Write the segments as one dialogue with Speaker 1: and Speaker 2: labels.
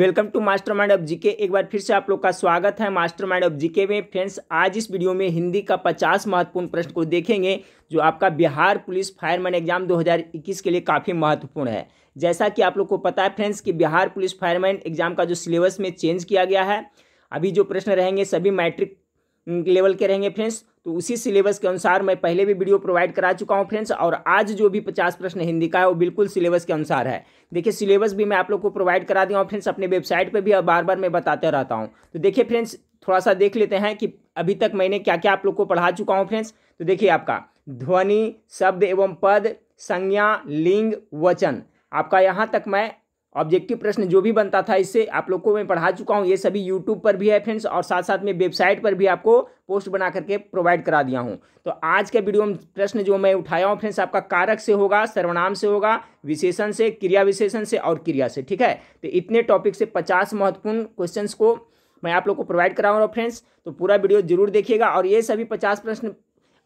Speaker 1: welcome to master mind of GK एक बार फिर से आप लोग का स्वागत है मास्टर माइंड ऑफ जीके में फ्रेंड्स आज इस वीडियो में हिंदी का 50 महत्वपूर्ण प्रश्न को देखेंगे जो आपका बिहार पुलिस फायरमैन एग्जाम 2021 के लिए काफ़ी महत्वपूर्ण है जैसा कि आप लोग को पता है फ्रेंड्स कि बिहार पुलिस फायरमैन एग्जाम का जो सिलेबस में चेंज किया गया है अभी जो प्रश्न रहेंगे सभी मैट्रिक लेवल के रहेंगे फ्रेंड्स तो उसी सिलेबस के अनुसार मैं पहले भी वीडियो प्रोवाइड करा चुका हूँ फ्रेंड्स और आज जो भी पचास प्रश्न हिंदी का है वो बिल्कुल सिलेबस के अनुसार है देखिए सिलेबस भी मैं आप लोग को प्रोवाइड करा दिया हूँ फ्रेंड्स अपने वेबसाइट पर भी बार बार मैं बताते रहता हूँ तो देखिए फ्रेंड्स थोड़ा सा देख लेते हैं कि अभी तक मैंने क्या क्या आप लोग को पढ़ा चुका हूँ फ्रेंड्स तो देखिए आपका ध्वनि शब्द एवं पद संज्ञा लिंग वचन आपका यहाँ तक मैं ऑब्जेक्टिव प्रश्न जो भी बनता था इससे आप लोग को मैं पढ़ा चुका हूँ ये सभी यूट्यूब पर भी है फ्रेंड्स और साथ साथ में वेबसाइट पर भी आपको पोस्ट बना करके प्रोवाइड करा दिया हूँ तो आज के वीडियो में प्रश्न जो मैं उठाया हूँ फ्रेंड्स आपका कारक से होगा सर्वनाम से होगा विशेषण से क्रिया विशेषण से और क्रिया से ठीक है तो इतने टॉपिक से पचास महत्वपूर्ण क्वेश्चन को मैं आप लोग को प्रोवाइड कराऊंगा फ्रेंड्स तो पूरा वीडियो जरूर देखिएगा और ये सभी पचास प्रश्न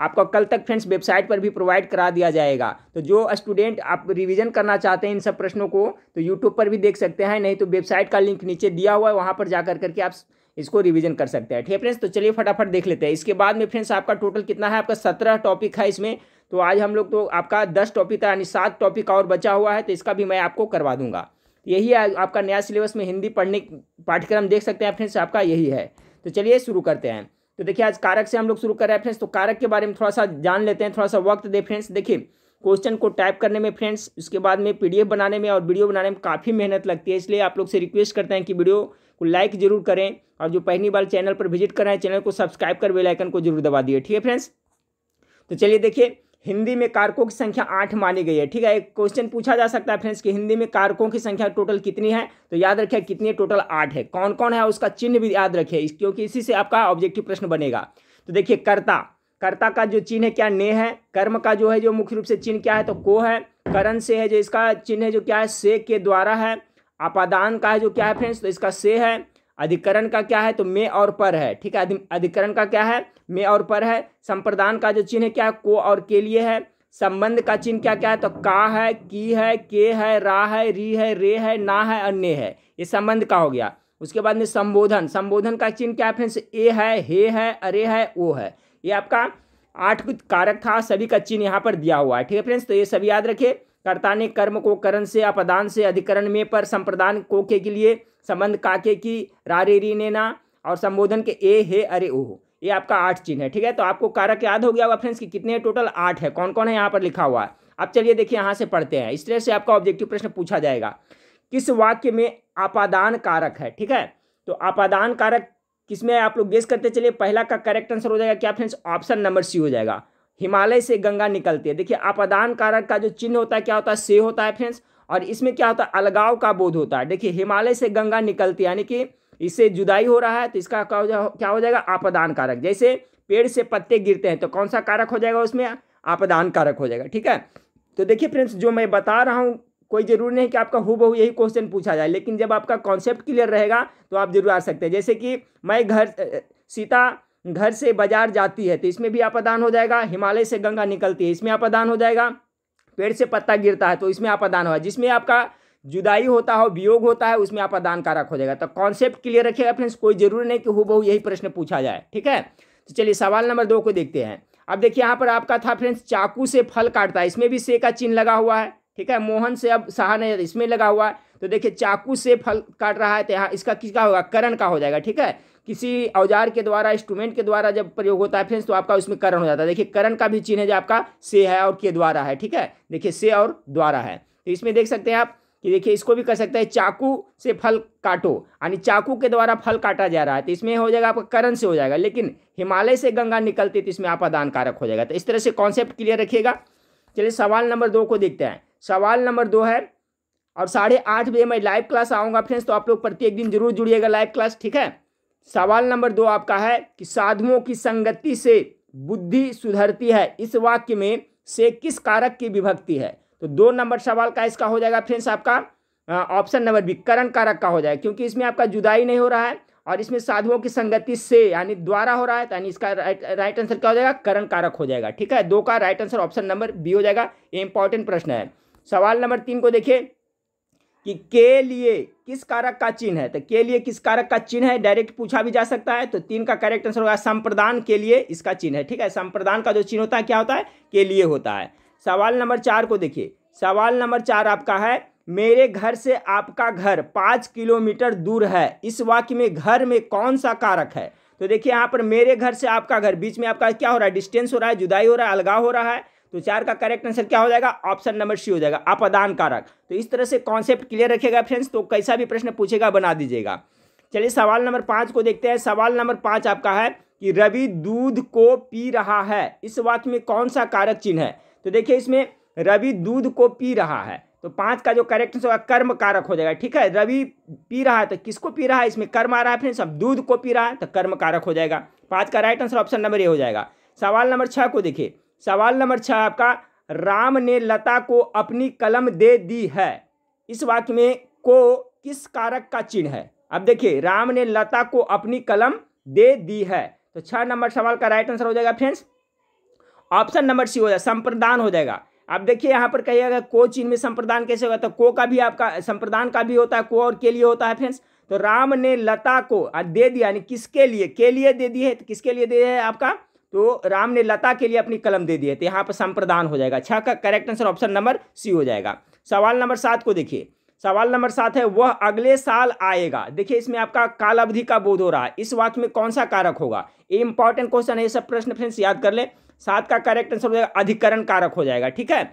Speaker 1: आपका कल तक फ्रेंड्स वेबसाइट पर भी प्रोवाइड करा दिया जाएगा तो जो स्टूडेंट आप रिवीजन करना चाहते हैं इन सब प्रश्नों को तो यूट्यूब पर भी देख सकते हैं नहीं तो वेबसाइट का लिंक नीचे दिया हुआ है वहाँ पर जा करके आप इसको रिवीजन कर सकते हैं ठीक है फ्रेंड्स तो चलिए फटाफट देख लेते हैं इसके बाद में फ्रेंड्स आपका टोटल कितना है आपका सत्रह टॉपिक है इसमें तो आज हम लोग तो आपका दस टॉपिक था यानी सात टॉपिक और बचा हुआ है तो इसका भी मैं आपको करवा दूंगा यही आपका नया सिलेबस में हिंदी पढ़ने पाठ्यक्रम देख सकते हैं फ्रेंड्स आपका यही है तो चलिए शुरू करते हैं तो देखिए आज कारक से हम लोग शुरू कर रहे हैं फ्रेंड्स तो कारक के बारे में थोड़ा सा जान लेते हैं थोड़ा सा वक्त दे फ्रेंड्स देखिए क्वेश्चन को टाइप करने में फ्रेंड्स उसके बाद में पीडीएफ बनाने में और वीडियो बनाने में काफ़ी मेहनत लगती है इसलिए आप लोग से रिक्वेस्ट करते हैं कि वीडियो को लाइक जरूर करें और जो पहली बार चैनल पर विजिट कर रहे हैं चैनल को सब्सक्राइब कर बेलाइकन को जरूर दबा दिए ठीक है फ्रेंड्स तो चलिए देखिए हिंदी में कारकों की संख्या आठ मानी गई है ठीक है एक क्वेश्चन पूछा जा सकता है फ्रेंड्स कि हिंदी में कारकों की संख्या टोटल कितनी है तो याद रखिए कितनी टोटल आठ है कौन कौन है उसका चिन्ह भी याद रखिए क्योंकि इसी से आपका ऑब्जेक्टिव प्रश्न बनेगा तो देखिए कर्ता कर्ता का जो चिन्ह है क्या ने है कर्म का जो है जो मुख्य रूप से चिन्ह क्या है तो को है करण से है जो इसका चिन्ह है जो क्या है से के द्वारा है आपादान का है जो क्या है फ्रेंड्स तो इसका से है अधिकरण का क्या है तो में और पर है ठीक है अधिकरण का क्या है में और पर है संप्रदान का जो चिन्ह है क्या है को और के लिए है संबंध का चिन्ह क्या क्या है तो का है की है के है रा है री है रे है ना है अन्य है ये संबंध का हो गया उसके बाद में संबोधन संबोधन का चिन्ह क्या है फ्रेंड्स ए है हे है अरे है ओ है ये आपका आठ कारक था सभी का चिन्ह यहाँ पर दिया हुआ है ठीक है फ्रेंड्स तो ये सभी याद रखे कर्ता ने कर्म को करण से अपदान से अधिकरण में पर संप्रदान को के लिए संबंध काके की रारे री ने ना और संबोधन के ए हे अरे ओह ये आपका आठ चिन्ह है ठीक है तो आपको कारक याद हो गया होगा फ्रेंड्स कि कितने टोटल आठ है कौन कौन है यहाँ पर लिखा हुआ है अब चलिए देखिए यहाँ से पढ़ते हैं इस तरह से आपका ऑब्जेक्टिव प्रश्न पूछा जाएगा किस वाक्य में आपादान कारक है ठीक है तो आपादान कारक किसमें आप लोग गेस करते चलिए पहला का करेक्ट आंसर हो जाएगा क्या फ्रेंड्स ऑप्शन नंबर सी हो जाएगा हिमालय से गंगा निकलती है देखिए आपादान कारक का जो चिन्ह होता है क्या होता है से होता है फ्रेंड्स और इसमें क्या होता है अलगाव का बोध होता है देखिए हिमालय से गंगा निकलती यानी कि इससे जुदाई हो रहा है तो इसका क्या हो जाएगा आपदान कारक जैसे पेड़ से पत्ते गिरते हैं तो कौन सा कारक हो जाएगा उसमें आपदान कारक हो जाएगा ठीक है तो देखिए फ्रेंड्स जो मैं बता रहा हूँ कोई ज़रूरी नहीं कि आपका हु यही क्वेश्चन पूछा जाए लेकिन जब आपका कॉन्सेप्ट क्लियर रहेगा तो आप जरूर आ सकते हैं जैसे कि मैं घर सीता घर से बाजार जाती है तो इसमें भी आपदान हो जाएगा हिमालय से गंगा निकलती है इसमें आपदान हो जाएगा पेड़ से पत्ता गिरता है तो इसमें आपादान हुआ जिसमें आपका जुदाई होता हो वियोग होता है उसमें आपादान कारक हो जाएगा तो कॉन्सेप्ट क्लियर रखिएगा फ्रेंड्स कोई जरूरी नहीं कि हु बहु यही प्रश्न पूछा जाए ठीक है तो चलिए सवाल नंबर दो को देखते हैं अब देखिए यहाँ पर आपका था फ्रेंड्स चाकू से फल काटता है इसमें भी से का चिन्ह लगा हुआ है ठीक है मोहन से अब सहा नहीं इसमें लगा हुआ है तो देखिए चाकू से फल काट रहा है तो यहाँ इसका किसका होगा करण का हो जाएगा ठीक है किसी औजार के द्वारा इंस्ट्रूमेंट के द्वारा जब प्रयोग होता है फ्रेंड्स तो आपका उसमें करण हो जाता है देखिए करण का भी चिन्ह है जो आपका से है और के द्वारा है ठीक है देखिए से और द्वारा है तो इसमें देख सकते हैं आप कि देखिए इसको भी कर सकते हैं चाकू से फल काटो यानी चाकू के द्वारा फल काटा जा रहा है तो इसमें हो जाएगा आपका करण से हो जाएगा लेकिन हिमालय से गंगा निकलती तो इसमें आपका दान कारक हो जाएगा तो इस तरह से कॉन्सेप्ट क्लियर रखिएगा चलिए सवाल नंबर दो को देखते हैं सवाल नंबर दो है और साढ़े आठ बजे मैं लाइव क्लास आऊँगा फ्रेंड्स तो आप लोग प्रत्येक दिन जरूर जुड़िएगा लाइव क्लास ठीक है सवाल नंबर दो आपका है कि साधुओं की संगति से बुद्धि सुधरती है इस वाक्य में से किस कारक की विभक्ति है तो दो नंबर सवाल का इसका हो जाएगा फ्रेंड्स आपका ऑप्शन नंबर बी करण कारक का हो जाएगा क्योंकि इसमें आपका जुदाई नहीं हो रहा है और इसमें साधुओं की संगति से यानी द्वारा हो रहा है यानी इसका राइट राइट आंसर क्या हो जाएगा करण कारक हो जाएगा ठीक है दो का right answer option number B हो जाएगा ये इंपॉर्टेंट प्रश्न है सवाल नंबर तीन को देखिए कि के लिए किस कारक का चिन्ह है तो के लिए किस कारक का चिन्ह है डायरेक्ट पूछा भी जा सकता है तो तीन का करेक्ट आंसर होगा संप्रदान के लिए इसका चिन्ह है ठीक है संप्रदान का जो चिन्ह होता है क्या होता है के लिए होता है सवाल नंबर चार को देखिए सवाल नंबर चार आपका है मेरे घर से आपका घर पाँच किलोमीटर दूर है इस वाक्य में घर में कौन सा कारक है तो देखिए यहाँ पर मेरे घर से आपका घर बीच में आपका क्या हो रहा है डिस्टेंस हो रहा है जुदाई हो रहा है अलगाव हो रहा है तो चार का करेक्ट आंसर क्या हो जाएगा ऑप्शन नंबर सी हो जाएगा अपदान कारक तो इस तरह से कॉन्सेप्ट क्लियर रखेगा फ्रेंड्स तो कैसा भी प्रश्न पूछेगा बना दीजिएगा चलिए सवाल नंबर पाँच को देखते हैं सवाल नंबर पाँच आपका है कि रवि दूध को पी रहा है इस वाक्य में कौन सा कारक चिन्ह है तो देखिए इसमें रवि दूध को पी रहा है तो पाँच का जो करेक्ट आंसर होगा कर्म कारक हो जाएगा ठीक है रवि पी रहा है तो किसको पी रहा है इसमें कर्म आ रहा है फ्रेंड्स अब दूध को पी रहा है तो कर्म कारक हो जाएगा पाँच का right answer option number A हो जाएगा सवाल नंबर छः को देखिए सवाल नंबर छः आपका राम ने लता को अपनी कलम दे दी है इस वाक्य में को किस कारक का चिन्ह है अब देखिए राम ने लता को अपनी कलम दे दी है तो छः नंबर सवाल का राइट आंसर हो जाएगा फ्रेंड्स ऑप्शन नंबर सी हो जाएगा संप्रदान हो जाएगा अब देखिए यहाँ पर कहिएगा को चिन्ह में संप्रदान कैसे होगा तो को का भी आपका संप्रदान का भी होता है को और के लिए होता है फ्रेंड्स तो राम ने लता को दे दिया यानी किसके लिए के लिए दे दी है तो किसके लिए दे है आपका तो राम ने लता के लिए अपनी कलम दे दी है तो यहाँ पर संप्रदान हो जाएगा छः का correct answer option number C हो जाएगा सवाल नंबर सात को देखिए सवाल नंबर सात है वह अगले साल आएगा देखिए इसमें आपका काल अवधि का बोध हो रहा है इस वाक्य में कौन सा कारक होगा ये इंपॉर्टेंट क्वेश्चन है ये सब प्रश्न फ्रेंड्स याद कर ले सात का करेक्ट आंसर हो जाएगा अधिकरण कारक हो जाएगा ठीक है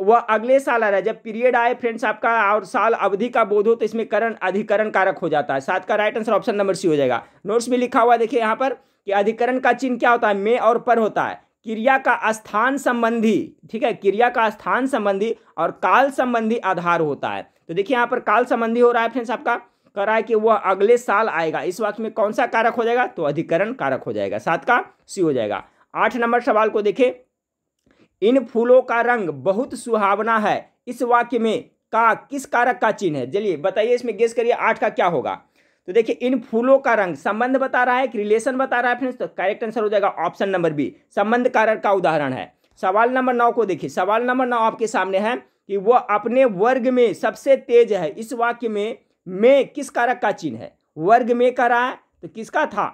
Speaker 1: वह अगले साल आ रहा है जब पीरियड आए फ्रेंड्स आपका और साल अवधि का बोध हो तो इसमें करण अधिकरण कारक हो जाता है सात का right answer option number C हो जाएगा नोट्स में लिखा हुआ देखिए यहाँ पर कि अधिकरण का चिन्ह क्या होता है में और पर होता है क्रिया का स्थान संबंधी ठीक है क्रिया का स्थान संबंधी और काल संबंधी आधार होता है तो देखिए यहाँ पर काल संबंधी हो रहा है फ्रेंड्स आपका कह रहा है कि वह अगले साल आएगा इस वाक्य में कौन सा कारक हो जाएगा तो अधिकरण कारक हो जाएगा सात का सी हो जाएगा आठ नंबर सवाल को देखे इन फूलों का रंग बहुत सुहावना है इस वाक्य में का किस कारक का चिन्ह है चलिए बताइए इसमें गेस करिए आठ का क्या होगा तो देखिए इन फूलों का रंग संबंध बता रहा है कि रिलेशन बता रहा है फ्रेंड्स तो करेक्ट आंसर हो जाएगा ऑप्शन नंबर बी संबंध कारक का उदाहरण है सवाल नंबर नौ को देखिए सवाल नंबर नौ आपके सामने है कि वह अपने वर्ग में सबसे तेज है इस वाक्य में मैं किस कारक का चिन्ह है वर्ग में करा रहा है तो किसका था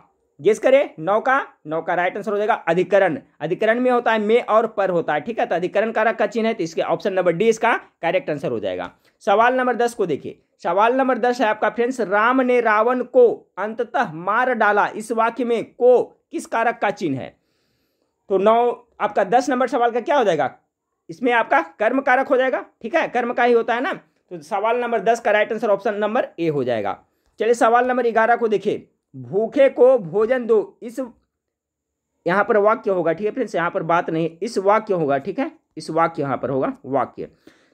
Speaker 1: गेस करें नौ का नौ का राइट आंसर हो जाएगा अधिकरण अधिकरण में होता है में और पर होता है ठीक है तो अधिकरण कारक का चिन्ह है तो इसके ऑप्शन नंबर डी इसका करेक्ट आंसर हो जाएगा सवाल नंबर दस को देखिए सवाल नंबर दस है आपका फ्रेंड्स राम ने रावण को अंततः मार डाला इस वाक्य में को किस कारक का चिन्ह है तो नौ आपका दस नंबर सवाल का क्या हो जाएगा इसमें आपका कर्म कारक हो जाएगा ठीक है कर्म का ही होता है ना तो सवाल नंबर दस का right answer option number A हो जाएगा चलिए सवाल नंबर ग्यारह को देखिए भूखे को भोजन दो इस यहाँ पर वाक्य होगा ठीक है फ्रेंड्स यहाँ पर बात नहीं इस वाक्य होगा ठीक है इस वाक्य यहाँ पर होगा वाक्य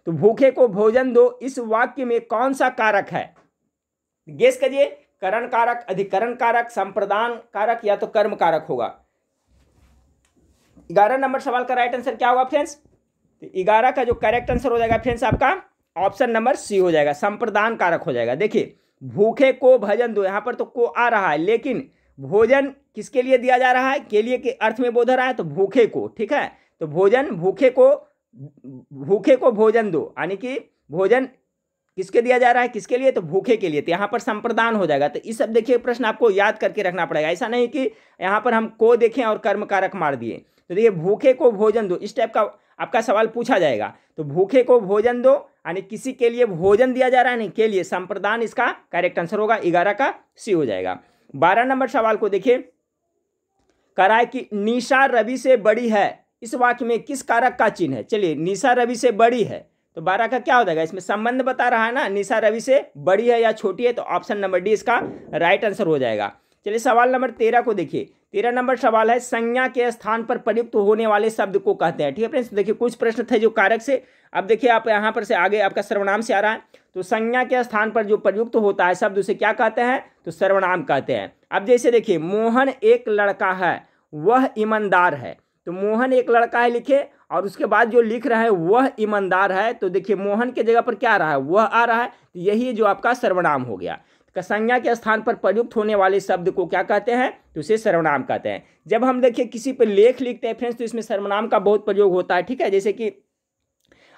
Speaker 1: तो भूखे को भोजन दो इस वाक्य में कौन सा कारक है गेस करिए करण कारक अधिकरण कारक संप्रदान कारक या तो कर्म कारक होगा ग्यारह नंबर सवाल का राइट आंसर क्या होगा फ्रेंड्स तो ग्यारह का जो करेक्ट आंसर हो जाएगा फ्रेंड्स आपका ऑप्शन नंबर सी हो जाएगा संप्रदान कारक हो जाएगा देखिए भूखे को भजन दो यहाँ पर तो को आ रहा है लेकिन भोजन किसके लिए दिया जा रहा है के लिए के अर्थ में बोध रहा है तो भूखे को ठीक है तो भोजन भूखे को भूखे को भोजन दो यानी कि भोजन किसके दिया जा रहा है किसके लिए तो भूखे के लिए तो यहाँ पर संप्रदान हो जाएगा तो इस सब देखिए प्रश्न आपको याद करके रखना पड़ेगा ऐसा नहीं कि यहाँ पर हम को देखें और कर्म कारक मार दिए तो देखिए भूखे को भोजन दो इस टाइप का आपका सवाल पूछा जाएगा तो भूखे को भोजन दो यानी किसी के लिए भोजन दिया जा रहा है नहीं के लिए संप्रदान इसका करेक्ट आंसर होगा ग्यारह का सी हो जाएगा बारह नंबर सवाल को देखिए कराए कि निशा रवि से बड़ी है इस वाक्य में किस कारक का चिन्ह है चलिए निशा रवि से बड़ी है तो बारह का क्या हो जाएगा इसमें संबंध बता रहा है ना निशा रवि से बड़ी है या छोटी है तो ऑप्शन नंबर डी इसका राइट आंसर हो जाएगा चलिए सवाल नंबर तेरह को देखिए तेरह नंबर सवाल है संज्ञा के स्थान पर प्रयुक्त होने वाले शब्द को कहते हैं ठीक है फ्रेंड्स देखिए कुछ प्रश्न थे जो कारक से अब देखिए आप यहाँ पर से आगे आपका सर्वनाम से आ रहा है तो संज्ञा के स्थान पर जो प्रयुक्त होता है शब्द उसे क्या कहते हैं तो सर्वनाम कहते हैं अब जैसे देखिए मोहन एक लड़का है वह ईमानदार है तो मोहन एक लड़का है लिखे और उसके बाद जो लिख रहा है वह ईमानदार है तो देखिए मोहन के जगह पर क्या आ रहा है वह आ रहा है तो यही जो आपका सर्वनाम हो गया संज्ञा के स्थान पर प्रयुक्त होने वाले शब्द को क्या कहते हैं तो उसे सर्वनाम कहते हैं जब हम देखिए किसी पर लेख लिखते हैं फ्रेंड्स तो इसमें सर्वनाम का बहुत प्रयोग होता है ठीक है जैसे कि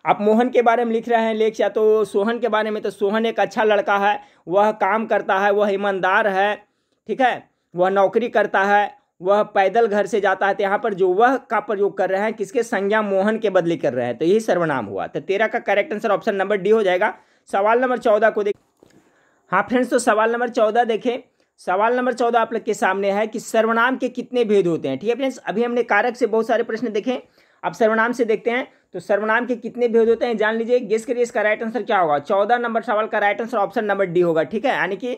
Speaker 1: आप मोहन के बारे में लिख रहे हैं लेख या तो सोहन के बारे में तो सोहन एक अच्छा लड़का है वह काम करता है वह ईमानदार है ठीक है वह नौकरी करता है वह पैदल घर से जाता है तो यहाँ पर जो वह का प्रयोग कर रहे हैं किसके संज्ञा मोहन के बदले कर रहे हैं तो यही सर्वनाम हुआ तो तेरह का correct answer option number D हो जाएगा सवाल नंबर चौदह को देख हाँ फ्रेंड्स तो सवाल नंबर चौदह देखें सवाल नंबर चौदह आप लोग के सामने है कि सर्वनाम के कितने भेद होते हैं ठीक है फ्रेंड्स अभी हमने कारक से बहुत सारे प्रश्न देखे अब सर्वनाम से देखते हैं तो सर्वनाम के कितने भेद होते हैं जान लीजिए गेस करिए इसका राइट आंसर क्या होगा चौदह नंबर सवाल का right answer option number D होगा ठीक है यानी कि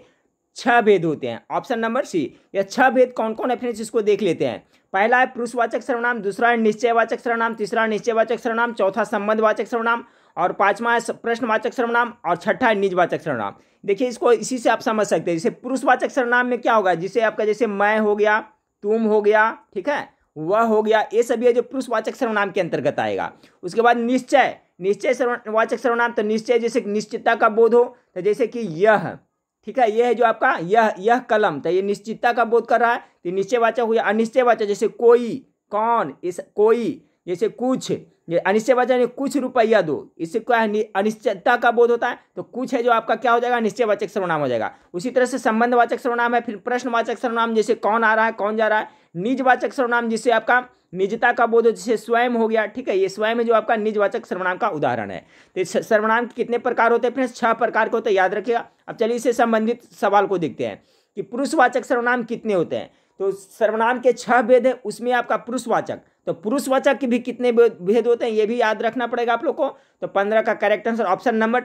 Speaker 1: छह भेद होते हैं ऑप्शन नंबर सी या छह भेद कौन कौन है फ्रेंड्स इसको देख लेते हैं पहला है पुरुषवाचक सर्वनाम दूसरा है निश्चयवाचक सर्वनाम तीसरा निश्चयवाचक सर्वनाम चौथा संबंधवाचक सर्वनाम और पांचवा है प्रश्नवाचक सर्वनाम और छठा है निजवाचक सर्वनाम देखिए इसको इसी से आप समझ सकते हैं जैसे पुरुषवाचक सर्वनाम में क्या होगा जिसे आपका जैसे मैं हो गया तुम हो गया ठीक है वह हो गया ये सभी है जो पुरुषवाचक सर्वनाम के अंतर्गत आएगा उसके बाद निश्चय निश्चय सर्ववाचक सर्वनाम तो निश्चय जैसे निश्चितता का बोध हो तो जैसे कि यह ठीक है यह है जो आपका यह यह कलम तो ये निश्चितता का बोध कर रहा है तो निश्चयवाचक हो गया अनिश्चयवाचक जैसे कोई कौन इस कोई जैसे कुछ अनिश्चय वचन कुछ रुपया दो इससे क्या है अनिश्चितता का बोध होता है तो कुछ है जो आपका क्या हो जाएगा निश्चयवाचक सर्वनाम हो जाएगा उसी तरह से संबंधवाचक सर्वनाम है फिर प्रश्नवाचक सर्वनाम जैसे कौन आ रहा है कौन जा रहा है निजवाचक सर्वनाम जिससे आपका निजता का बोध जैसे स्वयं हो गया ठीक है ये स्वयं जो आपका निजवाचक सर्वनाम का उदाहरण है तो सर्वनाम कितने प्रकार होते हैं फ्रेंड्स छह प्रकार के होते हैं याद रखिएगा अब चलिए इससे संबंधित सवाल को देखते हैं कि पुरुषवाचक सर्वनाम कितने होते हैं तो सर्वनाम के छह भेद हैं उसमें आपका पुरुषवाचक तो पुरुषवाचक के भी कितने भेद होते हैं ये भी याद रखना पड़ेगा आप लोग को तो पंद्रह का correct answer option number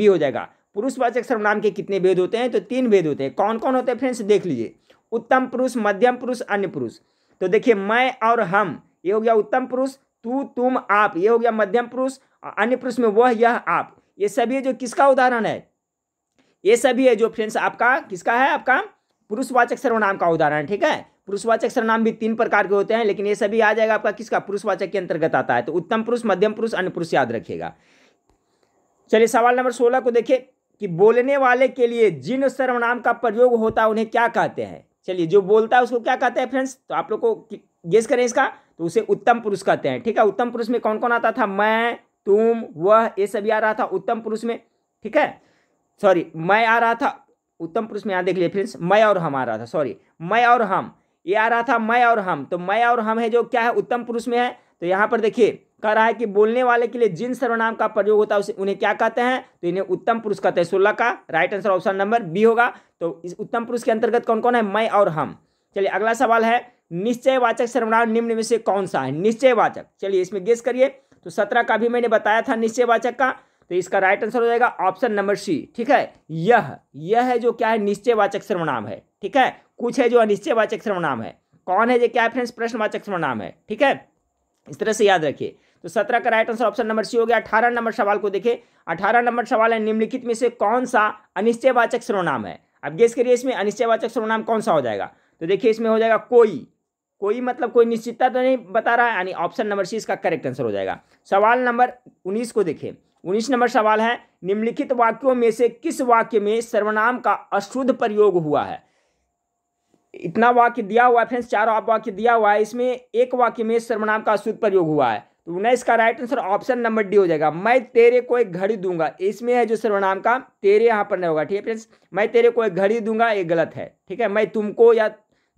Speaker 1: B हो जाएगा पुरुषवाचक सर्वनाम के कितने भेद होते हैं तो तीन भेद होते हैं कौन कौन होते हैं फ्रेंड्स देख लीजिए उत्तम पुरुष मध्यम पुरुष अन्य पुरुष तो देखिए मैं और हम ये हो गया उत्तम पुरुष तू तुम आप ये हो गया मध्यम पुरुष अन्य पुरुष में वह यह आप ये सभी जो किसका उदाहरण है ये सभी है जो फ्रेंड्स आपका किसका है आपका पुरुषवाचक सर्वनाम का उदाहरण ठीक है पुरुषवाचक सर्वनाम भी तीन प्रकार के होते हैं लेकिन ये सभी आ जाएगा आपका किसका पुरुषवाचक के अंतर्गत आता है तो उत्तम पुरुष मध्यम पुरुष अन्य पुरुष याद रखिएगा चलिए सवाल नंबर सोलह को देखिए कि बोलने वाले के लिए जिन सर्वनाम का प्रयोग होता है उन्हें क्या कहते हैं चलिए जो बोलता है उसको क्या कहते हैं फ्रेंड्स तो आप लोग को गेस करें इसका तो उसे उत्तम पुरुष कहते हैं ठीक है उत्तम पुरुष में कौन कौन आता था मैं तुम वह ये सभी आ रहा था उत्तम पुरुष में ठीक है सॉरी मैं आ रहा था उत्तम पुरुष में यहाँ देख लिए फ्रेंड्स मैं और हम आ रहा था सॉरी मैं और हम ये आ रहा था मैं और हम तो मैं और हम है जो क्या है उत्तम पुरुष में है तो यहाँ पर देखिए कह रहा है कि बोलने वाले के लिए जिन सर्वनाम का प्रयोग होता है उसे उन्हें क्या कहते हैं तो इन्हें उत्तम पुरुष कहते हैं सोलह का right answer option number B होगा तो इस उत्तम पुरुष के अंतर्गत कौन कौन है मैं और हम चलिए अगला सवाल है निश्चयवाचक सर्वनाम निम्न में से कौन सा है निश्चयवाचक चलिए इसमें गेस करिए तो सत्रह का भी मैंने बताया था निश्चयवाचक का तो इसका राइट आंसर हो जाएगा ऑप्शन नंबर सी ठीक है यह यह है जो क्या है निश्चयवाचक सर्वनाम है ठीक है कुछ है जो अनिश्चयवाचक सर्वनाम है कौन है जो क्या है फ्रेंड्स प्रश्नवाचक सर्वनाम है ठीक है इस तरह से याद रखिए तो सत्रह का right answer option number C हो गया अठारह नंबर सवाल को देखिए अठारह नंबर सवाल है निम्नलिखित में से कौन सा अनिश्चयवाचक सर्वनाम है अब गेस करिए इसमें अनिश्चयवाचक सर्वनाम कौन सा हो जाएगा तो देखिए इसमें हो जाएगा कोई कोई मतलब कोई निश्चितता तो नहीं बता रहा है यानी ऑप्शन नंबर सी इसका करेक्ट आंसर हो जाएगा सवाल नंबर उन्नीस को देखिए उन्नीस नंबर सवाल है निम्नलिखित वाक्यों में से किस वाक्य में सर्वनाम का अशुद्ध प्रयोग हुआ है इतना वाक्य दिया हुआ है फ्रेंड्स चार वाक्य दिया हुआ है इसमें एक वाक्य में सर्वनाम का शुद्ध प्रयोग हुआ है तो उन्हें इसका right answer option number D हो जाएगा मैं तेरे को एक घड़ी दूंगा इसमें है जो सर्वनाम का तेरे यहाँ पर नहीं होगा ठीक है फ्रेंड्स मैं तेरे को एक घड़ी दूंगा ये गलत है ठीक है मैं तुमको या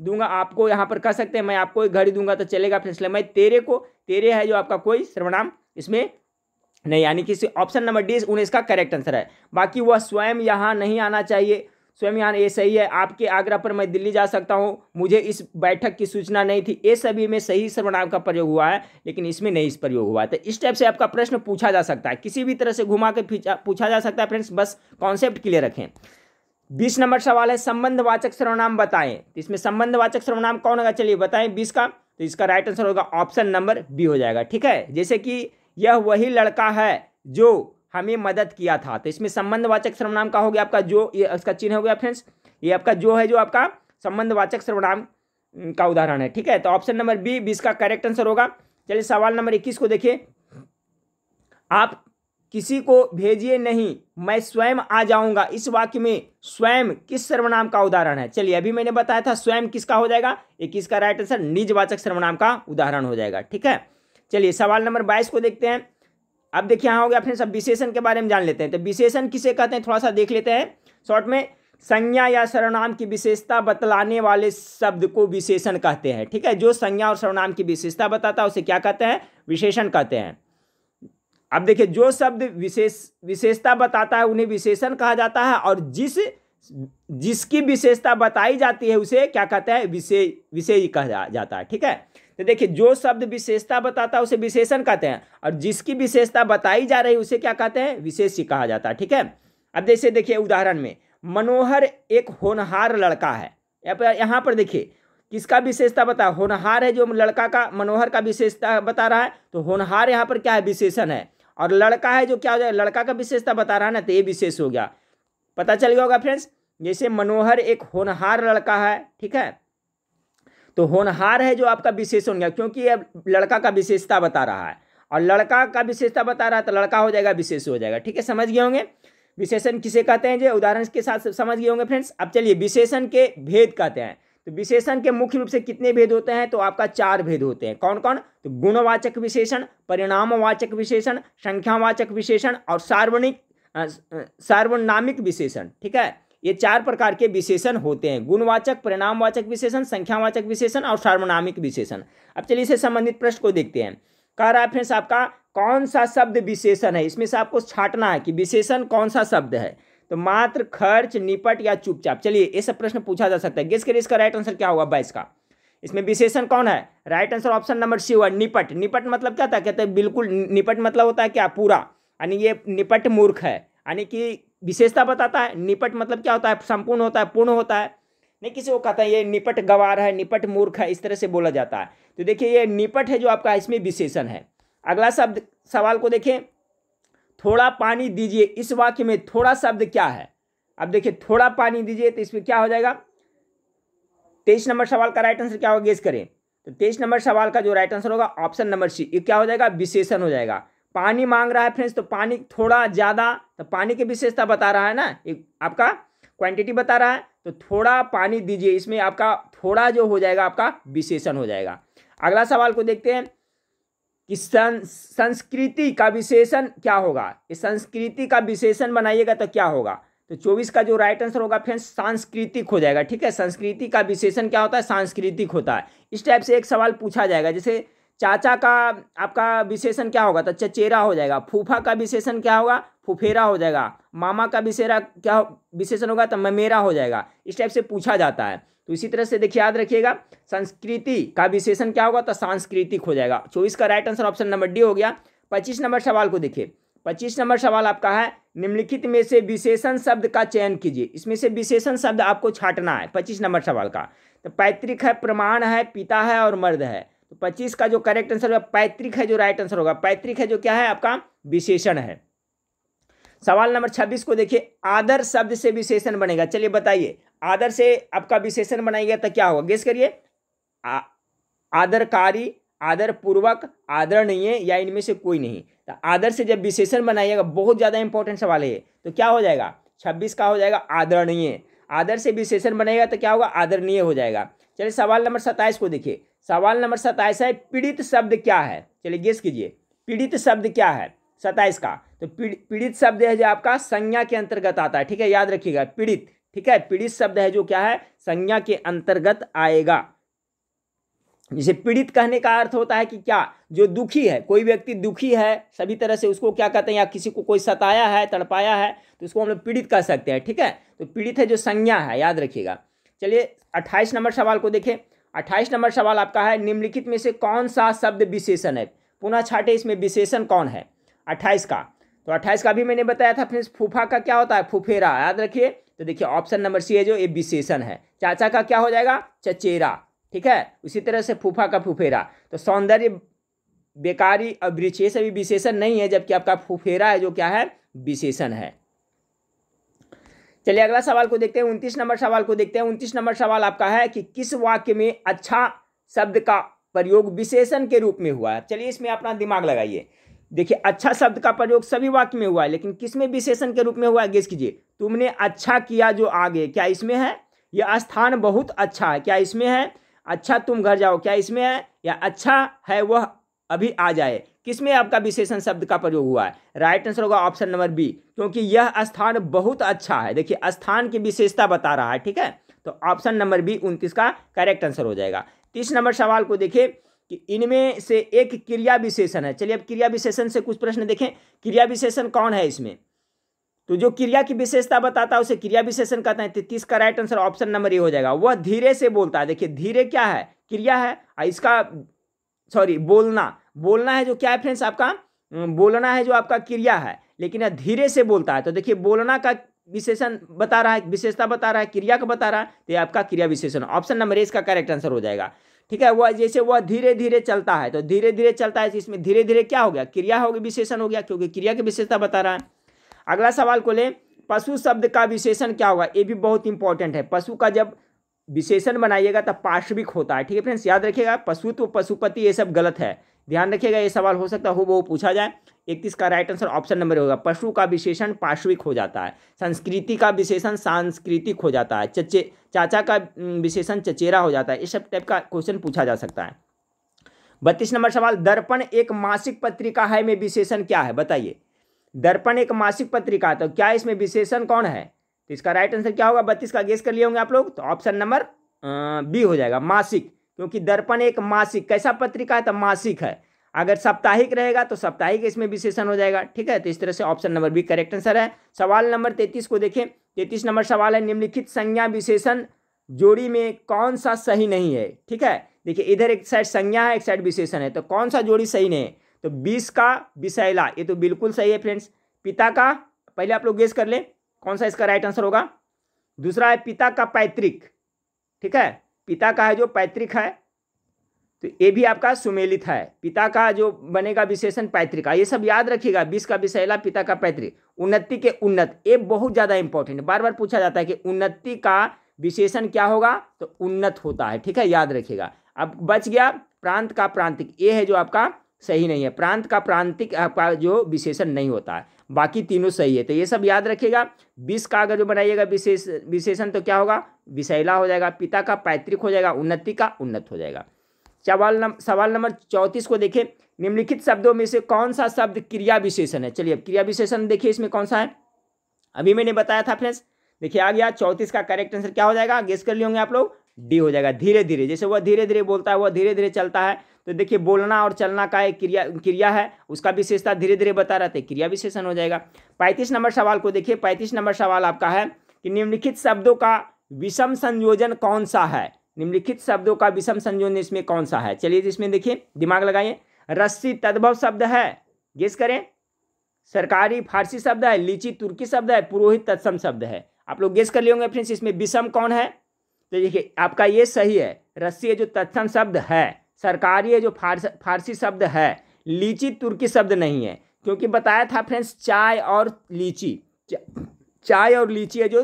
Speaker 1: दूंगा आपको यहाँ पर कह सकते हैं मैं आपको एक घड़ी दूंगा तो चलेगा फ्रेंड्स मैं तेरे को तेरे है जो आपका कोई सर्वनाम इसमें नहीं यानी कि ऑप्शन नंबर डी उन्हें इसका करेक्ट आंसर है बाकी वह स्वयं यहाँ नहीं आना चाहिए स्वयं यहाँ ये सही है आपके आग्रह पर मैं दिल्ली जा सकता हूँ मुझे इस बैठक की सूचना नहीं थी ये सभी में सही सर्वनाम का प्रयोग हुआ है लेकिन इसमें नहीं इस प्रयोग हुआ है तो इस टाइप से आपका प्रश्न पूछा जा सकता है किसी भी तरह से घुमा के पूछा जा सकता है फ्रेंड्स बस कॉन्सेप्ट क्लियर रखें बीस नंबर सवाल है संबंधवाचक सर्वनाम बताएं तो इसमें संबंधवाचक सर्वनाम कौन होगा चलिए बताएं बीस का तो इसका राइट आंसर होगा ऑप्शन नंबर बी हो जाएगा ठीक है जैसे कि यह वही लड़का है जो हमें मदद किया था तो इसमें संबंधवाचक सर्वनाम का हो गया आपका जो ये इसका चिन्ह हो गया फ्रेंड्स ये आपका जो है जो आपका संबंधवाचक सर्वनाम का उदाहरण है ठीक है तो ऑप्शन नंबर बी बीस का करेक्ट आंसर होगा चलिए सवाल नंबर इक्कीस को देखिए आप किसी को भेजिए नहीं मैं स्वयं आ जाऊंगा इस वाक्य में स्वयं किस सर्वनाम का उदाहरण है चलिए अभी मैंने बताया था स्वयं किसका हो जाएगा इक्कीस का राइट आंसर निजवाचक सर्वनाम का उदाहरण हो जाएगा ठीक है चलिए सवाल नंबर बाईस को देखते हैं अब देखिए यहाँ हो गया फ्रेंड्स अब विशेषण के बारे में जान लेते हैं तो विशेषण किसे कहते हैं थोड़ा सा देख लेते हैं शॉर्ट में संज्ञा या सर्वनाम की विशेषता बतलाने वाले शब्द को विशेषण कहते हैं ठीक है जो संज्ञा और सर्वनाम की विशेषता बताता है उसे क्या कहते हैं विशेषण कहते हैं अब देखिए जो शब्द विशेष विशेषता बताता है उन्हें विशेषण कहा जाता है और जिस जिसकी विशेषता बताई जाती है उसे क्या कहते हैं विशेष विषय कहा जाता है ठीक है तो देखिए जो शब्द विशेषता बताता है उसे विशेषण कहते हैं और जिसकी विशेषता बताई जा रही है उसे क्या कहते हैं विशेष कहा जाता है ठीक है अब जैसे देखिए उदाहरण में मनोहर एक होनहार लड़का है यहाँ पर देखिए किसका विशेषता बता होनहार है जो लड़का का मनोहर का विशेषता बता रहा है तो होनहार यहाँ पर क्या है विशेषण है और लड़का है जो क्या हो जाए लड़का का विशेषता बता रहा है ना तो ये विशेष हो गया पता चल गया होगा फ्रेंड्स जैसे मनोहर एक होनहार लड़का है ठीक है तो होनहार है जो आपका विशेषण गया क्योंकि अब लड़का का विशेषता बता रहा है और लड़का का विशेषता बता रहा है तो लड़का हो जाएगा विशेष हो जाएगा ठीक है समझ गए होंगे विशेषण किसे कहते हैं जो उदाहरण के साथ समझ गए होंगे फ्रेंड्स अब चलिए विशेषण के भेद कहते हैं तो विशेषण के मुख्य रूप से कितने भेद होते हैं तो आपका चार भेद होते हैं कौन कौन तो गुणवाचक विशेषण परिणामवाचक विशेषण संख्यावाचक विशेषण और सार्वनिक सार्वनामिक विशेषण ठीक है ये चार प्रकार के विशेषण होते हैं गुणवाचक परिणामवाचक विशेषण संख्यावाचक विशेषण और सार्वनामिक विशेषण अब चलिए इसे संबंधित प्रश्न को देखते हैं कह रहा है फ्रेंड्स आपका कौन सा शब्द विशेषण है इसमें से आपको छाटना है कि विशेषण कौन सा शब्द है तो मात्र खर्च निपट या चुपचाप चलिए ये सब प्रश्न पूछा जा सकता है गेस करिए इसका राइट आंसर क्या होगा बाईस का इसमें विशेषण कौन है right answer option number C हुआ निपट निपट मतलब क्या था कहते हैं बिल्कुल निपट मतलब होता है क्या पूरा यानी ये निपट मूर्ख है यानी कि विशेषता बताता है निपट मतलब क्या होता है संपूर्ण होता है पूर्ण होता है नहीं किसी को कहता है ये निपट गवार है निपट मूर्ख है इस तरह से बोला जाता है तो देखिए ये निपट है जो आपका इसमें विशेषण है अगला शब्द सवाल को देखें थोड़ा पानी दीजिए इस वाक्य में थोड़ा शब्द क्या है अब देखिए थोड़ा पानी दीजिए तो इसमें क्या हो जाएगा तेईस नंबर सवाल का राइट आंसर क्या होगा गेस करें तो तेईस नंबर सवाल का जो राइट आंसर होगा ऑप्शन नंबर सी ये क्या हो जाएगा विशेषण हो जाएगा पानी मांग रहा है फ्रेंड्स तो पानी थोड़ा ज़्यादा तो पानी की विशेषता बता रहा है ना एक आपका क्वांटिटी बता रहा है तो थोड़ा पानी दीजिए इसमें आपका थोड़ा जो हो जाएगा आपका विशेषण हो जाएगा अगला सवाल को देखते हैं कि सं, संस्कृति का विशेषण क्या होगा ये संस्कृति का विशेषण बनाइएगा तो क्या होगा तो 24 का जो राइट आंसर होगा फ्रेंड्स सांस्कृतिक हो जाएगा ठीक है संस्कृति का विशेषण क्या होता है सांस्कृतिक होता है इस टाइप से एक सवाल पूछा जाएगा जैसे चाचा का आपका विशेषण क्या होगा तो चचेरा हो जाएगा फूफा का विशेषण क्या होगा फुफेरा हो जाएगा मामा का विशेरा क्या विशेषण होगा तो ममेरा हो जाएगा इस टाइप से पूछा जाता है तो इसी तरह से देखिए याद रखिएगा संस्कृति का विशेषण क्या होगा तो सांस्कृतिक हो जाएगा चौबीस का right answer option number D हो गया पच्चीस नंबर सवाल को देखिए पच्चीस नंबर सवाल आपका है निम्नलिखित में से विशेषण शब्द का चयन कीजिए इसमें से विशेषण शब्द आपको छाटना है पच्चीस नंबर सवाल का तो पैतृक है प्रमाण है पिता है और मर्द है तो पच्चीस का जो करेक्ट आंसर होगा पैतृक है जो राइट आंसर होगा पैतृक है जो क्या है आपका विशेषण है सवाल नंबर छब्बीस को देखिए आदर शब्द से विशेषण बनेगा चलिए बताइए आदर से आपका विशेषण बनाएगा तो क्या होगा गेस करिए आदरकारी आदर पूर्वक आदरणीय या इनमें से कोई नहीं तो आदर से जब विशेषण बनाइएगा बहुत ज़्यादा इंपॉर्टेंट सवाल है तो क्या हो जाएगा छब्बीस का हो जाएगा आदरणीय आदर से विशेषण बनेगा तो क्या होगा आदरणीय हो जाएगा चलिए सवाल नंबर सत्ताईस को देखिए सवाल नंबर सत्ताईस है पीड़ित शब्द क्या है चलिए गेस कीजिए पीड़ित शब्द क्या है सताइस का तो पीड़ित शब्द है जो आपका संज्ञा के अंतर्गत आता है ठीक है याद रखिएगा पीड़ित ठीक है पीड़ित शब्द है जो क्या है संज्ञा के अंतर्गत आएगा जिसे पीड़ित कहने का अर्थ होता है कि क्या जो दुखी है कोई व्यक्ति दुखी है सभी तरह से उसको क्या कहते हैं या किसी को कोई सताया है तड़पाया है तो उसको हम लोग पीड़ित कह सकते हैं ठीक है तो पीड़ित है जो संज्ञा है याद रखिएगा चलिए अट्ठाईस नंबर सवाल को देखें अट्ठाईस नंबर सवाल आपका है निम्नलिखित में से कौन सा शब्द विशेषण है पुनः छाटे इसमें विशेषण कौन है अट्ठाईस का तो अट्ठाईस का भी मैंने बताया था फ्रेंड्स फूफा का क्या होता है फुफेरा याद रखिए तो देखिए ऑप्शन नंबर सी है जो ये विशेषण है चाचा का क्या हो जाएगा चचेरा ठीक है उसी तरह से फूफा का फुफेरा तो सौंदर्य बेकारी अभिरुचि से भी विशेषण नहीं है जबकि आपका फुफेरा है जो क्या है विशेषण है चलिए अगला सवाल को देखते हैं उनतीस नंबर सवाल को देखते हैं उनतीस नंबर सवाल आपका है कि किस वाक्य में अच्छा शब्द का प्रयोग विशेषण के रूप में हुआ है चलिए इसमें अपना दिमाग लगाइए देखिए अच्छा शब्द का प्रयोग सभी वाक्य में हुआ है लेकिन किस में विशेषण के रूप में हुआ है गेस कीजिए तुमने अच्छा किया जो आगे क्या इसमें है यह स्थान बहुत अच्छा है क्या इसमें है अच्छा तुम घर जाओ क्या इसमें है या अच्छा है वह अभी आ जाए किसमें आपका विशेषण शब्द का प्रयोग हुआ है राइट आंसर होगा ऑप्शन नंबर बी क्योंकि यह स्थान बहुत अच्छा है देखिए स्थान की विशेषता बता रहा है ठीक है तो ऑप्शन नंबर बी उनतीस का करेक्ट आंसर हो जाएगा तीस नंबर सवाल को देखिए कि इनमें से एक क्रिया विशेषण है चलिए अब क्रिया विशेषण से कुछ प्रश्न देखें क्रिया विशेषण कौन है इसमें तो जो क्रिया की विशेषता बताता है उसे क्रिया विशेषण कहते हैं तैतीस का right answer option number A हो जाएगा वह धीरे से बोलता है देखिए धीरे क्या है क्रिया है इसका सॉरी बोलना बोलना है जो क्या है फ्रेंड्स आपका हम्म, बोलना है जो आपका क्रिया है लेकिन धीरे से बोलता है तो देखिए बोलना का विशेषण बता रहा है विशेषता बता रहा है क्रिया का बता रहा है तो ये आपका क्रिया विशेषण ऑप्शन नंबर ए इसका करेक्ट आंसर हो जाएगा ठीक है वह जैसे वह धीरे धीरे चलता है तो धीरे धीरे चलता है तो इसमें धीरे धीरे क्या हो गया क्रिया हो गई विशेषण हो गया क्योंकि क्रिया की विशेषता बता रहा है अगला सवाल को ले पशु शब्द का विशेषण क्या होगा ये भी बहुत इंपॉर्टेंट है पशु का जब विशेषण बनाइएगा तब पार्श्विक होता है ठीक है फ्रेंड्स याद रखिएगा पशुत्व पशुपति ये सब गलत है ध्यान रखिएगा ये सवाल हो सकता हो वो पूछा जाए इकतीस का राइट आंसर ऑप्शन नंबर होगा पशु का विशेषण पार्श्विक हो जाता है संस्कृति का विशेषण सांस्कृतिक हो जाता है चचे चाचा का विशेषण चचेरा हो जाता है इस सब टाइप का क्वेश्चन पूछा जा सकता है बत्तीस नंबर सवाल दर्पण एक मासिक पत्रिका है में विशेषण क्या है बताइए दर्पण एक मासिक पत्रिका है तो क्या इसमें विशेषण कौन है तो इसका राइट आंसर क्या होगा बत्तीस का गेस कर लिए होंगे आप लोग तो ऑप्शन नंबर बी हो जाएगा मासिक क्योंकि दर्पण एक मासिक कैसा पत्रिका है तो मासिक है अगर साप्ताहिक रहेगा तो साप्ताहिक इसमें विशेषण हो जाएगा ठीक है तो इस तरह से option number B correct answer है सवाल नंबर तैतीस को देखें तैतीस नंबर सवाल है निम्नलिखित संज्ञा विशेषण जोड़ी में कौन सा सही नहीं है ठीक है देखिए इधर एक साइड संज्ञा है एक साइड विशेषण है तो कौन सा जोड़ी सही नहीं है तो बीस का विशैला ये तो बिल्कुल सही है फ्रेंड्स पिता का पहले आप लोग गेस कर लें कौन सा इसका राइट आंसर होगा दूसरा है पिता का पैतृक ठीक है पिता का है जो पैतृक है तो ये भी आपका सुमेलित है पिता का जो बनेगा विशेषण पैतृक ये सब याद रखिएगा बीस का विषैला पिता का पैतृक उन्नति के उन्नत ये बहुत ज़्यादा इंपॉर्टेंट बार बार पूछा जाता है कि उन्नति का विशेषण क्या होगा तो उन्नत होता है ठीक है याद रखिएगा अब बच गया प्रांत का प्रांतिक ये है जो आपका सही नहीं है प्रांत का प्रांतिक आपका जो विशेषण नहीं होता है बाकी तीनों सही है तो ये सब याद रखिएगा बीस का अगर जो बनाइएगा विशेष विशेषण तो क्या होगा विशैला हो जाएगा पिता का पैतृक हो जाएगा उन्नति का उन्नत हो जाएगा सवाल नम, सवाल नंबर चौंतीस को देखें निम्नलिखित शब्दों में से कौन सा शब्द क्रिया विशेषण है चलिए अब क्रिया विशेषण देखिए इसमें कौन सा है अभी मैंने बताया था फ्रेंड्स देखिए आ गया चौंतीस का करेक्ट आंसर क्या हो जाएगा गेस कर लिए होंगे आप लोग डी हो जाएगा धीरे धीरे जैसे वह धीरे धीरे बोलता है वह धीरे धीरे चलता है तो देखिए बोलना और चलना का एक क्रिया क्रिया है उसका विशेषता धीरे धीरे बता रहते क्रिया विशेषण हो जाएगा पैंतीस नंबर सवाल को देखिए पैंतीस नंबर सवाल आपका है कि निम्नलिखित शब्दों का विषम संयोजन कौन सा है निम्नलिखित शब्दों का विषम संयोजन इसमें कौन सा है चलिए इसमें देखिए दिमाग लगाइए रस्सी तद्भव शब्द है गेस करें सरकारी फारसी शब्द है लीची तुर्की शब्द है पुरोहित तत्सम शब्द है आप लोग गेस कर लिए होंगे फ्रेंड्स इसमें विषम कौन है तो देखिए आपका ये सही है रस्सी जो तत्सम शब्द है सरकारी जो फारस फारसी शब्द है लीची तुर्की शब्द नहीं है क्योंकि बताया था फ्रेंड्स चाय और लीची चाय और लीची है जो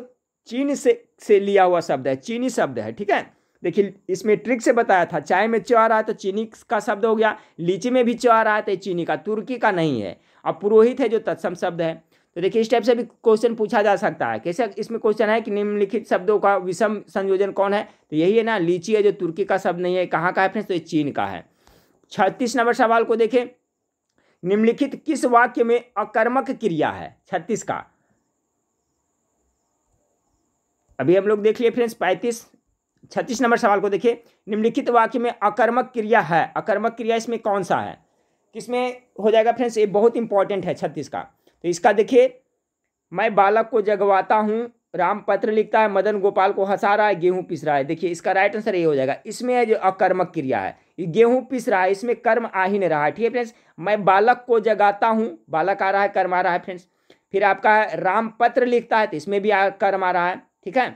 Speaker 1: चीन से से लिया हुआ शब्द है चीनी शब्द है ठीक है देखिए इसमें ट्रिक से बताया था चाय में चौ आ रहा है तो चीनी का शब्द हो गया लीची में भी चौ आ रहा है तो चीनी का तुर्की का नहीं है अब पुरोहित है जो तत्सम शब्द है तो देखिए इस टाइप से भी क्वेश्चन पूछा जा सकता है कैसे इसमें क्वेश्चन है कि निम्नलिखित शब्दों का विषम संयोजन कौन है तो यही है ना लीची है जो तुर्की का शब्द नहीं है कहाँ का है फ्रेंड्स तो ये चीन का है छत्तीस नंबर सवाल को देखें निम्नलिखित किस वाक्य में अकर्मक क्रिया है छत्तीस का अभी हम लोग देख लिए फ्रेंड्स पैंतीस छत्तीस नंबर सवाल को देखिए निम्नलिखित वाक्य में अकर्मक क्रिया है अकर्मक क्रिया इसमें कौन सा है किसमें हो जाएगा फ्रेंड्स ये बहुत इंपॉर्टेंट है छत्तीस का तो इसका देखिए मैं बालक को जगवाता हूँ राम पत्र लिखता है मदन गोपाल को हंसा रहा है गेहूँ पिस रहा है देखिए इसका राइट आंसर ये हो जाएगा इसमें है जो अकर्मक क्रिया है गेहूँ पिस रहा है इसमें कर्म आ ही नहीं रहा है ठीक है फ्रेंड्स मैं बालक को जगाता हूँ बालक आ रहा है कर्म आ रहा है फ्रेंड्स फिर आपका राम पत्र लिखता है तो इसमें भी कर्म आ रहा है ठीक है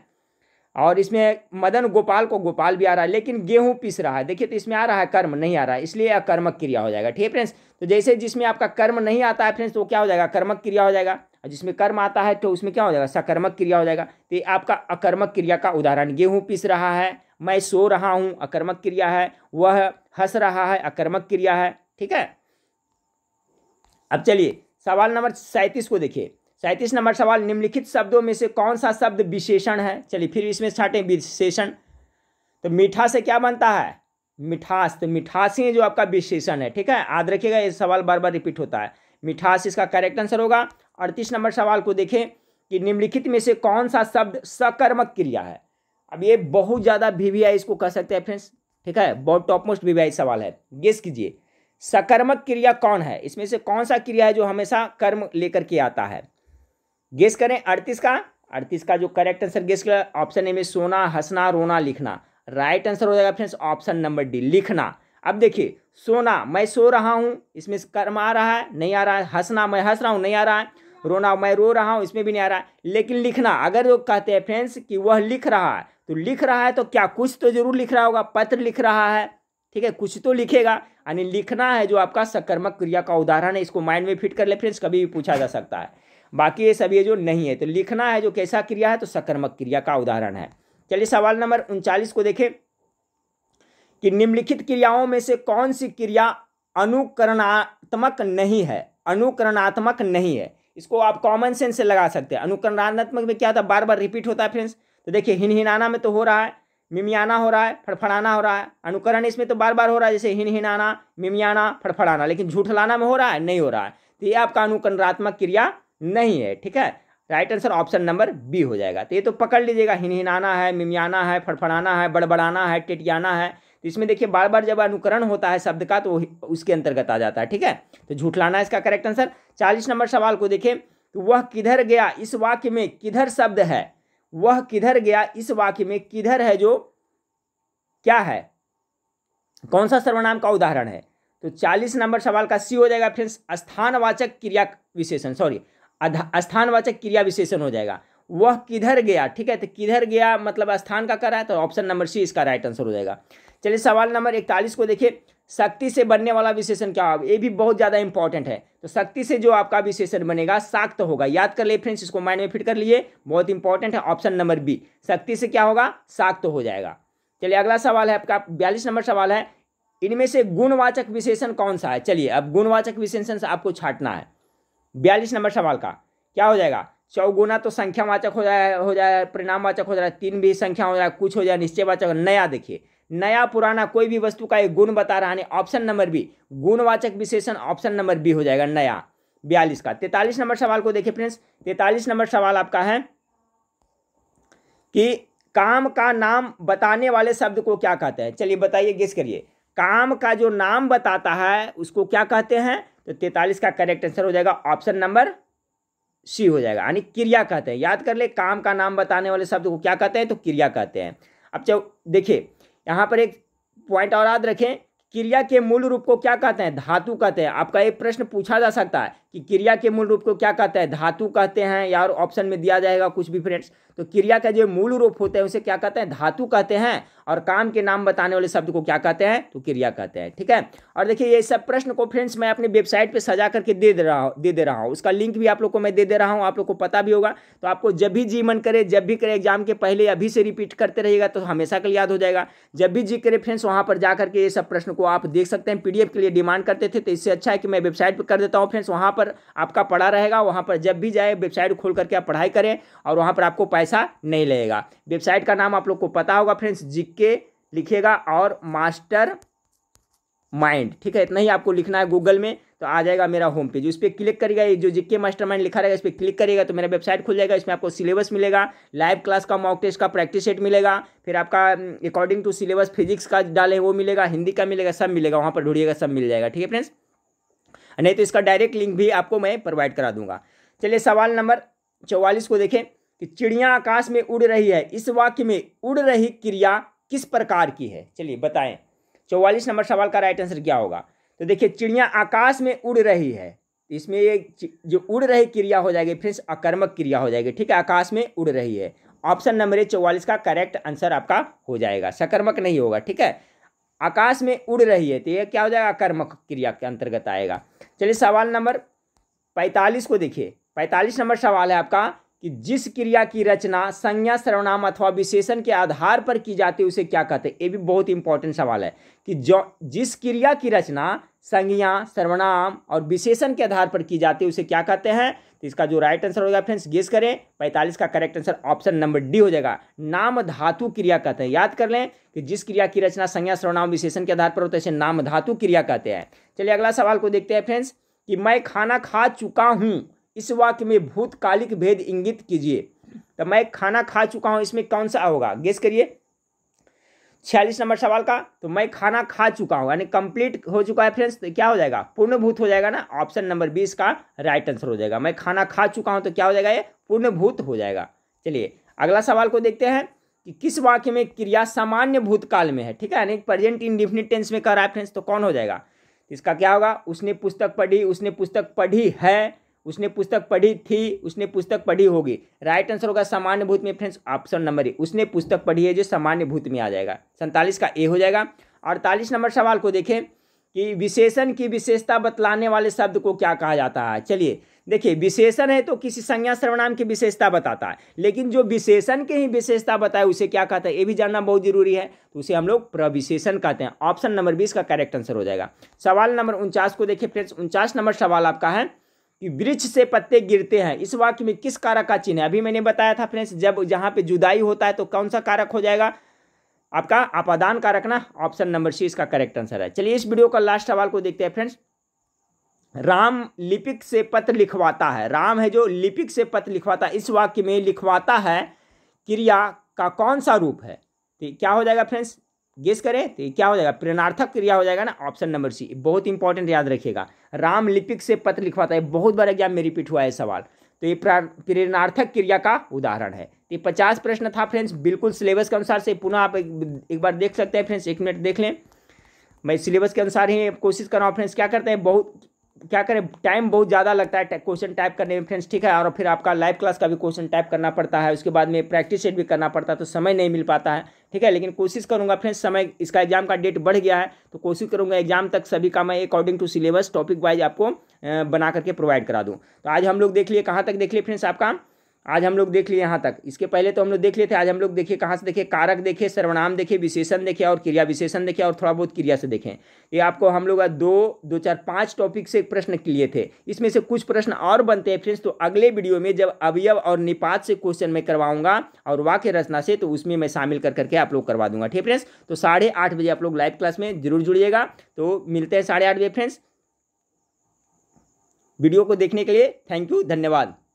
Speaker 1: और इसमें मदन गोपाल को गोपाल भी आ रहा है लेकिन गेहूँ पिस रहा है देखिए तो इसमें आ रहा है कर्म नहीं आ रहा है इसलिए अकर्मक क्रिया हो जाएगा ठीक है फ्रेंड्स तो जैसे जिसमें आपका कर्म नहीं आता है फ्रेंड्स तो क्या हो जाएगा कर्मक क्रिया हो जाएगा और जिसमें कर्म आता है तो उसमें क्या हो जाएगा सकर्मक क्रिया हो जाएगा तो ये आपका अकर्मक क्रिया का उदाहरण गेहूँ पिस रहा है मैं सो रहा हूँ अकर्मक क्रिया है वह हंस रहा है अकर्मक क्रिया है ठीक है अब चलिए सवाल नंबर सैंतीस को देखिए सैंतीस नंबर सवाल निम्नलिखित शब्दों में से कौन सा शब्द विशेषण है चलिए फिर इसमें छाटें विशेषण तो मीठा से क्या बनता है मिठास तो मिठासी जो आपका विशेषण है ठीक है याद रखिएगा ये सवाल बार बार रिपीट होता है मिठास इसका करेक्ट आंसर होगा अड़तीस नंबर सवाल को देखें कि निम्नलिखित में से कौन सा शब्द सकर्मक क्रिया है अब ये बहुत ज़्यादा वी इसको कह सकते हैं फ्रेंड्स ठीक है बहुत टॉप मोस्ट वी सवाल है गेस कीजिए सकर्मक क्रिया कौन है इसमें से कौन सा क्रिया है जो हमेशा कर्म लेकर के आता है गेस करें अड़तीस का अड़तीस का जो correct answer guess option A में सोना हंसना रोना लिखना राइट आंसर हो जाएगा फ्रेंड्स ऑप्शन नंबर डी लिखना अब देखिए सोना मैं सो रहा हूँ इसमें कर्म आ रहा है नहीं आ रहा है हंसना मैं हंस रहा हूँ नहीं आ रहा है रोना मैं रो रहा हूँ इसमें भी नहीं आ रहा है लेकिन लिखना अगर वो कहते हैं फ्रेंड्स कि वह लिख रहा है तो लिख रहा है तो क्या कुछ तो जरूर लिख रहा होगा पत्र लिख रहा है ठीक है कुछ तो लिखेगा यानी लिखना है जो आपका सकर्मक क्रिया का उदाहरण है इसको माइंड में फिट कर ले फ्रेंड्स कभी भी पूछा जा सकता है बाकी ये सब ये जो नहीं है तो लिखना है जो कैसा क्रिया है तो सकर्मक क्रिया का उदाहरण है चलिए सवाल नंबर उनचालीस को देखें कि निम्नलिखित क्रियाओं में से कौन सी क्रिया अनुकरणात्मक नहीं है अनुकरणात्मक नहीं है इसको आप कॉमन सेंस से लगा सकते हैं अनुकरणात्मक में क्या था बार बार रिपीट होता है फ्रेंड्स तो देखिए हिनहिनाना में तो हो रहा है मिमियाना हो रहा है फड़फड़ाना हो रहा है अनुकरण इसमें तो बार बार हो रहा है जैसे हिनहिनाना मिमियाना फड़फड़ाना लेकिन झूठलाना में हो रहा है नहीं हो रहा है तो ये आपका अनुकरणात्मक क्रिया नहीं है ठीक है right answer option number B हो जाएगा तो ये तो पकड़ लीजिएगा हिनहिनाना है मिमियाना है फड़फड़ाना है बड़बड़ाना है टिटियाना है तो इसमें देखिए बार बार जब अनुकरण होता है शब्द का तो उसके अंतर्गत आ जाता है ठीक है तो झूठ लाना इसका करेक्ट आंसर चालीस नंबर सवाल को देखें तो वह किधर गया इस वाक्य में किधर शब्द है वह किधर गया इस वाक्य में किधर है जो क्या है कौन सा सर्वनाम का उदाहरण है तो चालीस नंबर सवाल का सी हो जाएगा फ्रेंड्स स्थानवाचक क्रिया विशेषण सॉरी स्थानवाचक क्रिया विशेषण हो जाएगा वह किधर गया ठीक है तो किधर गया मतलब स्थान का कर रहा है तो ऑप्शन नंबर सी इसका राइट आंसर हो जाएगा चलिए सवाल नंबर इकतालीस को देखिए शक्ति से बनने वाला विशेषण क्या होगा ये भी बहुत ज़्यादा इंपॉर्टेंट है तो शक्ति से जो आपका विशेषण बनेगा साक्त होगा याद कर लिए फ्रेंड्स इसको माइंड में फिट कर लिए बहुत इंपॉर्टेंट है ऑप्शन नंबर बी शक्ति से क्या होगा साक्त हो जाएगा चलिए अगला सवाल है आपका बयालीस नंबर सवाल है इनमें से गुणवाचक विशेषण कौन सा है चलिए अब गुणवाचक विशेषण से आपको छाटना है बयालीस नंबर सवाल का क्या हो जाएगा चौगुना तो संख्यावाचक हो जाए हो जाए परिणामवाचक हो जाए तीन भी संख्या हो जाए कुछ हो जाए निश्चयवाचक नया देखिए नया पुराना कोई भी वस्तु का एक गुण बता रहा है ऑप्शन नंबर बी गुणवाचक विशेषण ऑप्शन नंबर बी हो जाएगा नया बयालीस का तैतालीस नंबर सवाल को देखिए फ्रेंड्स तैतालीस नंबर सवाल आपका है कि काम का नाम बताने वाले शब्द को क्या कहते हैं चलिए बताइए गेस करिए काम का जो नाम बताता है उसको क्या कहते हैं तो तैतालीस का करेक्ट आंसर हो जाएगा ऑप्शन नंबर सी हो जाएगा यानी क्रिया कहते हैं याद कर ले काम का नाम बताने वाले शब्द को क्या कहते हैं तो क्रिया कहते हैं अब चलो देखिए यहाँ पर एक पॉइंट और याद रखें क्रिया के मूल रूप को क्या कहते हैं धातु कहते हैं आपका एक प्रश्न पूछा जा सकता है कि क्रिया के मूल रूप को क्या कहते हैं धातु कहते हैं यार ऑप्शन में दिया जाएगा कुछ भी फ्रेंड्स तो क्रिया का जो मूल रूप होता है उसे क्या कहते हैं धातु कहते हैं और काम के नाम बताने वाले शब्द को क्या कहते हैं तो क्रिया कहते हैं ठीक है और देखिए ये सब प्रश्न को फ्रेंड्स मैं अपनी वेबसाइट पर सजा करके दे दे रहा हूँ दे दे रहा हूँ उसका लिंक भी आप लोग को मैं दे दे रहा हूँ आप लोग को पता भी होगा तो आपको जब भी जी मन करे जब भी करे एग्जाम के पहले अभी से रिपीट करते रहेगा तो हमेशा कल याद हो जाएगा जब भी जी करे फ्रेंड्स वहाँ पर जा करके ये सब प्रश्न को आप देख सकते हैं पी के लिए डिमांड करते थे तो इससे अच्छा है कि मैं वेबसाइट पर कर देता हूँ फ्रेंड्स वहाँ पर आपका पड़ा रहेगा वहाँ पर जब भी जाए वेबसाइट खोल करके आप पढ़ाई करें और वहाँ पर आपको पैसा नहीं लगेगा वेबसाइट का नाम आप लोग को पता होगा फ्रेंड्स जिक्के लिखिएगा और मास्टर माइंड ठीक है इतना ही आपको लिखना है गूगल में तो आ जाएगा मेरा होम पेज उस पर क्लिक करिएगा ये जो जिक्के मास्टर माइंड लिखा रहेगा इस पर क्लिक करिएगा तो मेरा वेबसाइट खुल जाएगा इसमें आपको सिलेबस मिलेगा लाइव क्लास का मॉक टेस्ट का प्रैक्टिस सेट मिलेगा फिर आपका अकॉर्डिंग टू सिलेबस फिजिक्स का डाले वो मिलेगा हिंदी का मिलेगा सब मिलेगा वहाँ पर ढूंढिएगा सब मिल जाएगा ठीक है फ्रेंड्स नहीं तो इसका डायरेक्ट लिंक भी आपको मैं प्रोवाइड करा दूंगा चलिए सवाल नंबर चौवालीस को देखें कि चिड़िया आकाश में उड़ रही है इस वाक्य में उड़ रही क्रिया किस प्रकार की है चलिए बताएं चौवालीस नंबर सवाल का राइट आंसर क्या होगा तो देखिए चिड़िया आकाश में उड़ रही है इसमें ये जो उड़ रही क्रिया हो जाएगी फ्रेंड्स अकर्मक क्रिया हो जाएगी ठीक है आकाश में उड़ रही है ऑप्शन नंबर चौवालीस का करेक्ट आंसर आपका हो जाएगा सकर्मक नहीं होगा ठीक है आकाश में उड़ रही है तो यह क्या हो जाएगा कर्मक क्रिया के अंतर्गत आएगा चलिए सवाल नंबर पैंतालीस को देखिए पैंतालीस नंबर सवाल है आपका कि जिस क्रिया की रचना संज्ञा सर्वनाम अथवा विशेषण के आधार पर की जाती है उसे क्या कहते हैं ये भी बहुत इंपॉर्टेंट सवाल है कि जो जिस क्रिया की रचना संज्ञा सर्वनाम और विशेषण के आधार पर की जाती है उसे क्या कहते हैं तो इसका जो राइट आंसर होगा फ्रेंड्स गेस करें पैंतालीस का correct answer option number D हो जाएगा नाम धातु क्रिया कहते हैं याद कर लें कि जिस क्रिया की रचना संज्ञा सर्वनाम विशेषण के आधार पर होता है इसे नाम धातु क्रिया कहते हैं चलिए अगला सवाल को देखते हैं फ्रेंड्स कि मैं खाना खा चुका हूँ इस वाक्य में भूतकालिक भेद इंगित कीजिए तो मैं खाना खा चुका हूँ इसमें कौन सा होगा गेस करिए छियालीस नंबर सवाल का तो मैं खाना खा चुका हूँ यानी कंप्लीट हो चुका है फ्रेंड्स तो क्या हो जाएगा पूर्णभूत हो जाएगा ना ऑप्शन नंबर बीस का राइट आंसर हो जाएगा मैं खाना खा चुका हूँ तो क्या हो जाएगा ये पूर्णभूत हो जाएगा चलिए अगला सवाल को देखते हैं कि किस वाक्य में क्रिया सामान्य भूतकाल में है ठीक है यानी प्रेजेंट इंडिफिनिट टेंस में कर रहा है फ्रेंड्स तो कौन हो जाएगा इसका क्या होगा उसने पुस्तक पढ़ी उसने पुस्तक पढ़ी है उसने पुस्तक पढ़ी थी उसने पुस्तक पढ़ी होगी राइट आंसर होगा सामान्य भूत में फ्रेंड्स ऑप्शन नंबर ए उसने पुस्तक पढ़ी है जो सामान्य भूत में आ जाएगा सैंतालीस का ए हो जाएगा अड़तालीस नंबर सवाल को देखें कि विशेषण की विशेषता बतलाने वाले शब्द को क्या कहा जाता है चलिए देखिए विशेषण है तो किसी संज्ञा सर्वनाम की विशेषता बताता है लेकिन जो विशेषण के ही विशेषता बताए उसे क्या कहता है ये भी जानना बहुत जरूरी है तो उसे हम लोग प्रविशेषण कहते हैं ऑप्शन नंबर बीस का करेक्ट आंसर हो जाएगा सवाल नंबर उनचास को देखिए फ्रेंड्स उनचास नंबर सवाल आपका है कि वृक्ष से पत्ते गिरते हैं इस वाक्य में किस कारक का चिन्ह है अभी मैंने बताया था फ्रेंड्स जब जहाँ पे जुदाई होता है तो कौन सा कारक हो जाएगा आपका आपादान कारक ना ऑप्शन नंबर सी इसका करेक्ट आंसर है चलिए इस वीडियो का लास्ट सवाल को देखते हैं फ्रेंड्स राम लिपिक से पत्र लिखवाता है राम है जो लिपिक से पत्र लिखवाता है इस वाक्य में लिखवाता है क्रिया का कौन सा रूप है तो क्या हो जाएगा फ्रेंड्स गेस करें तो ये क्या हो जाएगा प्रेरणार्थक क्रिया हो जाएगा ना ऑप्शन नंबर सी बहुत इंपॉर्टेंट याद रखिएगा राम लिपिक से पत्र लिखवाता है बहुत बार एग्जाम में रिपीट हुआ है सवाल तो ये प्रेरणार्थक क्रिया का उदाहरण है तो ये पचास प्रश्न था फ्रेंड्स बिल्कुल सिलेबस के अनुसार से पुनः आप एक, एक बार देख सकते हैं फ्रेंड्स एक मिनट देख लें मैं सिलेबस के अनुसार ही कोशिश कर रहा हूँ फ्रेंड्स क्या करते हैं बहुत क्या करें टाइम बहुत ज़्यादा लगता है क्वेश्चन टाइप करने में फ्रेंड्स ठीक है और फिर आपका लाइव क्लास का भी क्वेश्चन टाइप करना पड़ता है उसके बाद में प्रैक्टिस सेट भी करना पड़ता है तो समय नहीं मिल पाता है ठीक है लेकिन कोशिश करूँगा फ्रेंड्स समय इसका एग्जाम का डेट बढ़ गया है तो कोशिश करूँगा एग्जाम तक सभी का मैं according to syllabus topic wise आपको बना करके प्रोवाइड करा दूँ तो आज हम लोग देख लिए कहाँ तक देख लिए फ्रेंड्स आपका आज हम लोग देख लिए यहाँ तक इसके पहले तो हम लोग देख लिए थे आज हम लोग देखिए कहाँ से देखे कारक देखे सर्वनाम देखे विशेषण देखे और क्रिया विशेषण देखे और थोड़ा बहुत क्रिया से देखें ये आपको हम लोग दो दो चार पांच टॉपिक से प्रश्न किए थे इसमें से कुछ प्रश्न और बनते हैं फ्रेंड्स तो अगले वीडियो में जब अवयव और निपात से क्वेश्चन मैं करवाऊंगा और वाक्य रचना से तो उसमें मैं शामिल कर करके आप लोग करवा दूंगा ठीक फ्रेंड्स तो साढ़े आठ बजे आप लोग लाइव क्लास में जरूर जुड़िएगा तो मिलते हैं साढ़े आठ बजे फ्रेंड्स वीडियो को देखने के लिए थैंक यू धन्यवाद